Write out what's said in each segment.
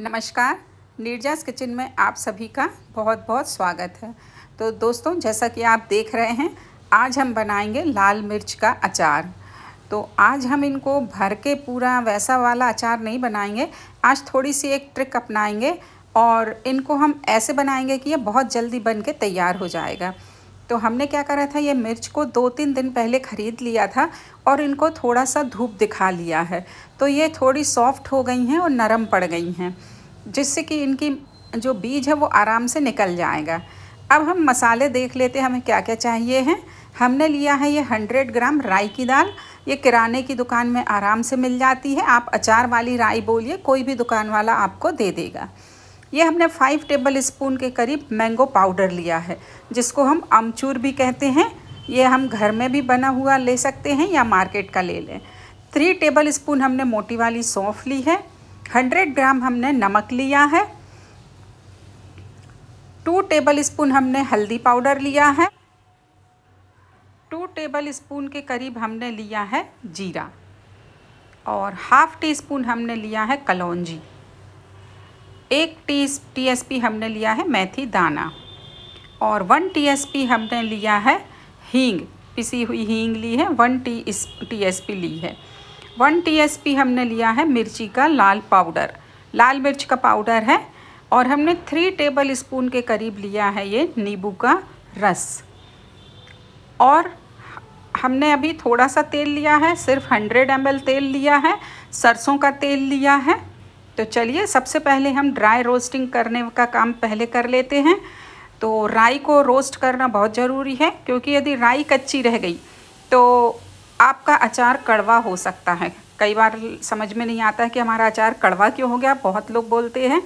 नमस्कार नीरजास किचन में आप सभी का बहुत बहुत स्वागत है तो दोस्तों जैसा कि आप देख रहे हैं आज हम बनाएंगे लाल मिर्च का अचार तो आज हम इनको भर के पूरा वैसा वाला अचार नहीं बनाएंगे आज थोड़ी सी एक ट्रिक अपनाएंगे और इनको हम ऐसे बनाएंगे कि ये बहुत जल्दी बन के तैयार हो जाएगा तो हमने क्या करा था ये मिर्च को दो तीन दिन पहले ख़रीद लिया था और इनको थोड़ा सा धूप दिखा लिया है तो ये थोड़ी सॉफ्ट हो गई हैं और नरम पड़ गई हैं जिससे कि इनकी जो बीज है वो आराम से निकल जाएगा अब हम मसाले देख लेते हैं हमें क्या क्या चाहिए हैं हमने लिया है ये 100 ग्राम राई की दाल ये किराने की दुकान में आराम से मिल जाती है आप अचार वाली राई बोलिए कोई भी दुकान वाला आपको दे देगा ये हमने 5 टेबल स्पून के करीब मैंगो पाउडर लिया है जिसको हम अमचूर भी कहते हैं ये हम घर में भी बना हुआ ले सकते हैं या मार्केट का ले लें थ्री टेबल स्पून हमने मोटी वाली सौंफ ली है हंड्रेड ग्राम हमने नमक लिया है टू टेबल स्पून हमने हल्दी पाउडर लिया है टू टेबल स्पून के करीब हमने लिया है जीरा और हाफ टी स्पून हमने लिया है कलौजी एक टी टीएसपी हमने लिया है मेथी दाना और वन टीएसपी हमने लिया है हींग पिसी हुई हींग ली है वन टी टीएसपी ली है वन टीएसपी हमने लिया है मिर्ची का लाल पाउडर लाल मिर्च का पाउडर है और हमने थ्री टेबल स्पून के करीब लिया है ये नींबू का रस और हमने अभी थोड़ा सा तेल लिया है सिर्फ हंड्रेड एम तेल लिया है सरसों का तेल लिया है तो चलिए सबसे पहले हम ड्राई रोस्टिंग करने का काम पहले कर लेते हैं तो राई को रोस्ट करना बहुत ज़रूरी है क्योंकि यदि राई कच्ची रह गई तो आपका अचार कड़वा हो सकता है कई बार समझ में नहीं आता है कि हमारा अचार कड़वा क्यों हो गया बहुत लोग बोलते हैं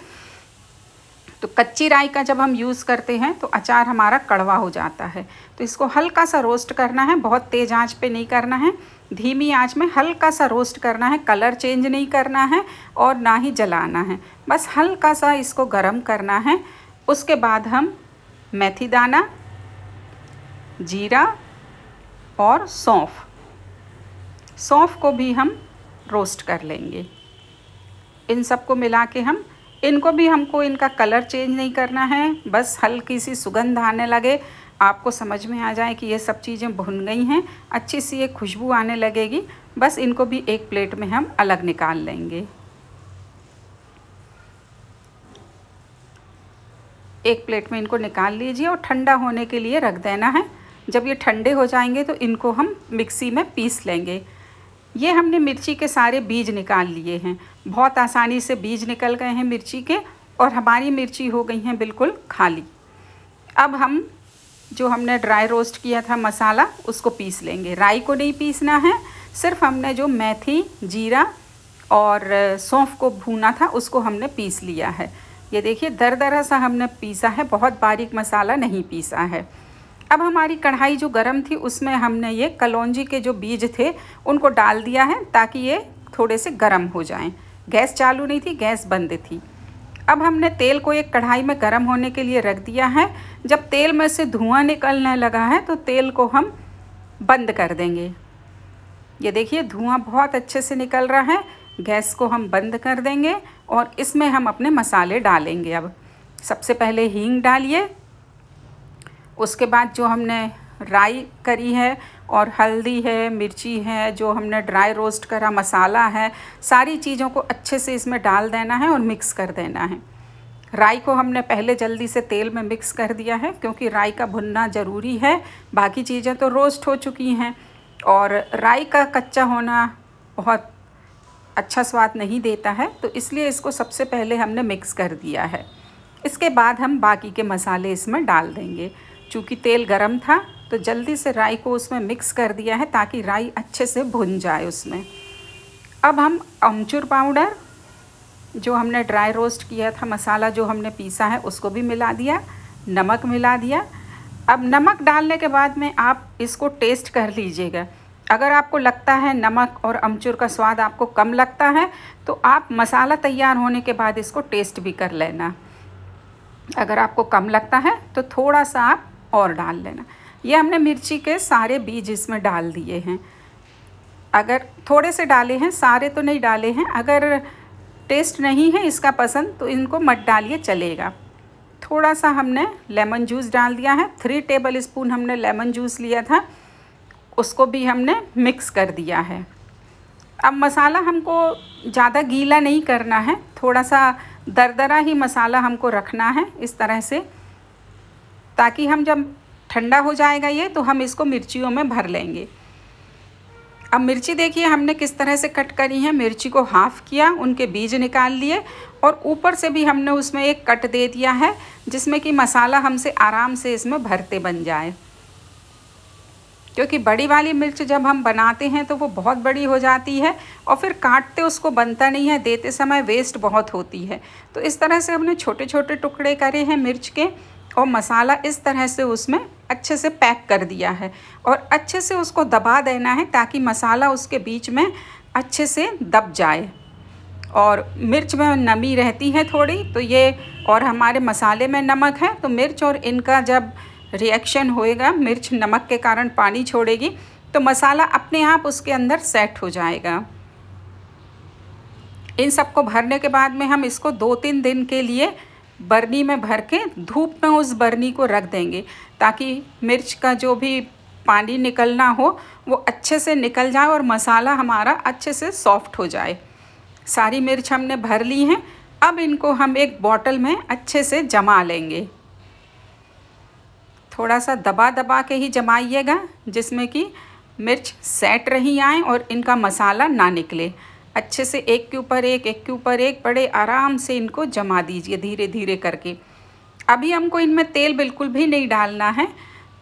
तो कच्ची राई का जब हम यूज़ करते हैं तो अचार हमारा कड़वा हो जाता है तो इसको हल्का सा रोस्ट करना है बहुत तेज़ आंच पे नहीं करना है धीमी आंच में हल्का सा रोस्ट करना है कलर चेंज नहीं करना है और ना ही जलाना है बस हल्का सा इसको गर्म करना है उसके बाद हम मेथी दाना जीरा और सौंफ सौंफ को भी हम रोस्ट कर लेंगे इन सबको मिला के हम इनको भी हमको इनका कलर चेंज नहीं करना है बस हल्की सी सुगंध आने लगे आपको समझ में आ जाए कि ये सब चीज़ें भुन गई हैं अच्छी सी ये खुशबू आने लगेगी बस इनको भी एक प्लेट में हम अलग निकाल लेंगे एक प्लेट में इनको निकाल लीजिए और ठंडा होने के लिए रख देना है जब ये ठंडे हो जाएंगे तो इनको हम मिक्सी में पीस लेंगे ये हमने मिर्ची के सारे बीज निकाल लिए हैं बहुत आसानी से बीज निकल गए हैं मिर्ची के और हमारी मिर्ची हो गई हैं बिल्कुल खाली अब हम जो हमने ड्राई रोस्ट किया था मसाला उसको पीस लेंगे राई को नहीं पीसना है सिर्फ हमने जो मेथी जीरा और सौंफ को भूना था उसको हमने पीस लिया है ये देखिए दर दरा सा हमने पीसा है बहुत बारीक मसाला नहीं पीसा है अब हमारी कढ़ाई जो गर्म थी उसमें हमने ये कलौजी के जो बीज थे उनको डाल दिया है ताकि ये थोड़े से गर्म हो जाएं गैस चालू नहीं थी गैस बंद थी अब हमने तेल को एक कढ़ाई में गर्म होने के लिए रख दिया है जब तेल में से धुआं निकलने लगा है तो तेल को हम बंद कर देंगे ये देखिए धुआं बहुत अच्छे से निकल रहा है गैस को हम बंद कर देंगे और इसमें हम अपने मसाले डालेंगे अब सबसे पहले हींग डालिए उसके बाद जो हमने राई करी है और हल्दी है मिर्ची है जो हमने ड्राई रोस्ट करा मसाला है सारी चीज़ों को अच्छे से इसमें डाल देना है और मिक्स कर देना है राई को हमने पहले जल्दी से तेल में मिक्स कर दिया है क्योंकि राई का भुनना ज़रूरी है बाकी चीज़ें तो रोस्ट हो चुकी हैं और राई का कच्चा होना बहुत अच्छा स्वाद नहीं देता है तो इसलिए इसको सबसे पहले हमने मिक्स कर दिया है इसके बाद हम बाकी के मसाले इसमें डाल देंगे चूँकि तेल गर्म था तो जल्दी से राई को उसमें मिक्स कर दिया है ताकि राई अच्छे से भुन जाए उसमें अब हम अमचूर पाउडर जो हमने ड्राई रोस्ट किया था मसाला जो हमने पीसा है उसको भी मिला दिया नमक मिला दिया अब नमक डालने के बाद में आप इसको टेस्ट कर लीजिएगा अगर आपको लगता है नमक और अमचूर का स्वाद आपको कम लगता है तो आप मसाला तैयार होने के बाद इसको टेस्ट भी कर लेना अगर आपको कम लगता है तो थोड़ा सा आप और डाल लेना ये हमने मिर्ची के सारे बीज इसमें डाल दिए हैं अगर थोड़े से डाले हैं सारे तो नहीं डाले हैं अगर टेस्ट नहीं है इसका पसंद तो इनको मत डालिए चलेगा थोड़ा सा हमने लेमन जूस डाल दिया है थ्री टेबल स्पून हमने लेमन जूस लिया था उसको भी हमने मिक्स कर दिया है अब मसाला हमको ज़्यादा गीला नहीं करना है थोड़ा सा दरदरा ही मसाला हमको रखना है इस तरह से ताकि हम जब ठंडा हो जाएगा ये तो हम इसको मिर्चियों में भर लेंगे अब मिर्ची देखिए हमने किस तरह से कट करी है मिर्ची को हाफ़ किया उनके बीज निकाल लिए और ऊपर से भी हमने उसमें एक कट दे दिया है जिसमें कि मसाला हमसे आराम से इसमें भरते बन जाए क्योंकि बड़ी वाली मिर्च जब हम बनाते हैं तो वो बहुत बड़ी हो जाती है और फिर काटते उसको बनता नहीं है देते समय वेस्ट बहुत होती है तो इस तरह से हमने छोटे छोटे टुकड़े करे हैं मिर्च के और मसाला इस तरह से उसमें अच्छे से पैक कर दिया है और अच्छे से उसको दबा देना है ताकि मसाला उसके बीच में अच्छे से दब जाए और मिर्च में नमी रहती है थोड़ी तो ये और हमारे मसाले में नमक है तो मिर्च और इनका जब रिएक्शन होएगा मिर्च नमक के कारण पानी छोड़ेगी तो मसाला अपने आप उसके अंदर सेट हो जाएगा इन सबको भरने के बाद में हम इसको दो तीन दिन के लिए बर्नी में भर के धूप में उस बर्नी को रख देंगे ताकि मिर्च का जो भी पानी निकलना हो वो अच्छे से निकल जाए और मसाला हमारा अच्छे से सॉफ्ट हो जाए सारी मिर्च हमने भर ली हैं अब इनको हम एक बॉटल में अच्छे से जमा लेंगे थोड़ा सा दबा दबा के ही जमाइएगा जिसमें कि मिर्च सेट रही आए और इनका मसाला ना निकले अच्छे से एक के ऊपर एक एक के ऊपर एक बड़े आराम से इनको जमा दीजिए धीरे धीरे करके अभी हमको इनमें तेल बिल्कुल भी नहीं डालना है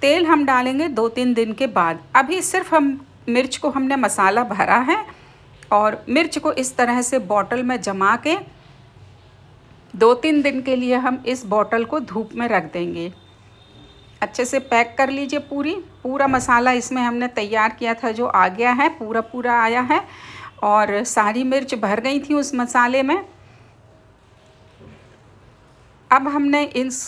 तेल हम डालेंगे दो तीन दिन के बाद अभी सिर्फ हम मिर्च को हमने मसाला भरा है और मिर्च को इस तरह से बॉटल में जमा के दो तीन दिन के लिए हम इस बॉटल को धूप में रख देंगे अच्छे से पैक कर लीजिए पूरी पूरा मसाला इसमें हमने तैयार किया था जो आ गया है पूरा पूरा आया है और सारी मिर्च भर गई थी उस मसाले में अब हमने इस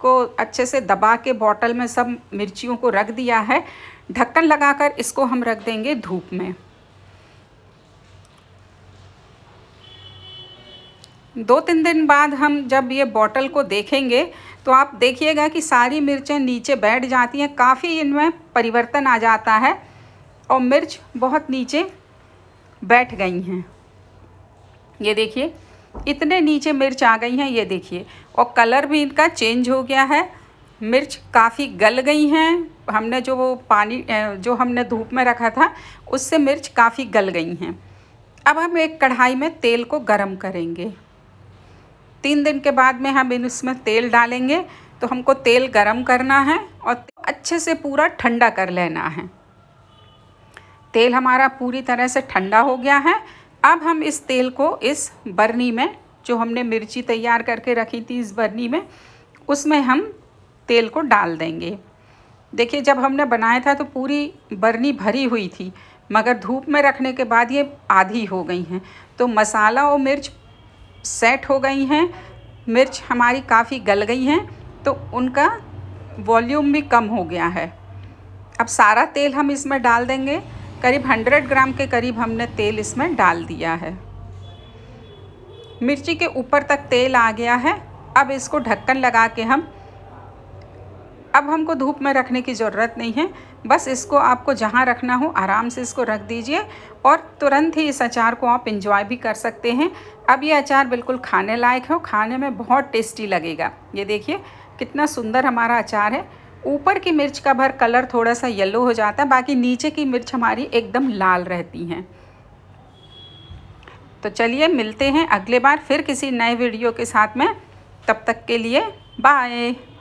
को अच्छे से दबा के बॉटल में सब मिर्चियों को रख दिया है ढक्कन लगाकर इसको हम रख देंगे धूप में दो तीन दिन बाद हम जब ये बॉटल को देखेंगे तो आप देखिएगा कि सारी मिर्चें नीचे बैठ जाती हैं काफ़ी इनमें परिवर्तन आ जाता है और मिर्च बहुत नीचे बैठ गई हैं ये देखिए इतने नीचे मिर्च आ गई हैं ये देखिए और कलर भी इनका चेंज हो गया है मिर्च काफ़ी गल गई हैं हमने जो वो पानी जो हमने धूप में रखा था उससे मिर्च काफ़ी गल गई हैं अब हम एक कढ़ाई में तेल को गरम करेंगे तीन दिन के बाद में हम इन उसमें तेल डालेंगे तो हमको तेल गरम करना है और अच्छे से पूरा ठंडा कर लेना है तेल हमारा पूरी तरह से ठंडा हो गया है अब हम इस तेल को इस बर्नी में जो हमने मिर्ची तैयार करके रखी थी इस बर्नी में उसमें हम तेल को डाल देंगे देखिए जब हमने बनाया था तो पूरी बर्नी भरी हुई थी मगर धूप में रखने के बाद ये आधी हो गई हैं तो मसाला और मिर्च सेट हो गई हैं मिर्च हमारी काफ़ी गल गई हैं तो उनका वॉल्यूम भी कम हो गया है अब सारा तेल हम इसमें डाल देंगे करीब 100 ग्राम के करीब हमने तेल इसमें डाल दिया है मिर्ची के ऊपर तक तेल आ गया है अब इसको ढक्कन लगा के हम अब हमको धूप में रखने की ज़रूरत नहीं है बस इसको आपको जहाँ रखना हो आराम से इसको रख दीजिए और तुरंत ही इस अचार को आप इंजॉय भी कर सकते हैं अब ये अचार बिल्कुल खाने लायक है खाने में बहुत टेस्टी लगेगा ये देखिए कितना सुंदर हमारा अचार है ऊपर की मिर्च का भर कलर थोड़ा सा येलो हो जाता है बाकी नीचे की मिर्च हमारी एकदम लाल रहती हैं तो चलिए मिलते हैं अगले बार फिर किसी नए वीडियो के साथ में तब तक के लिए बाय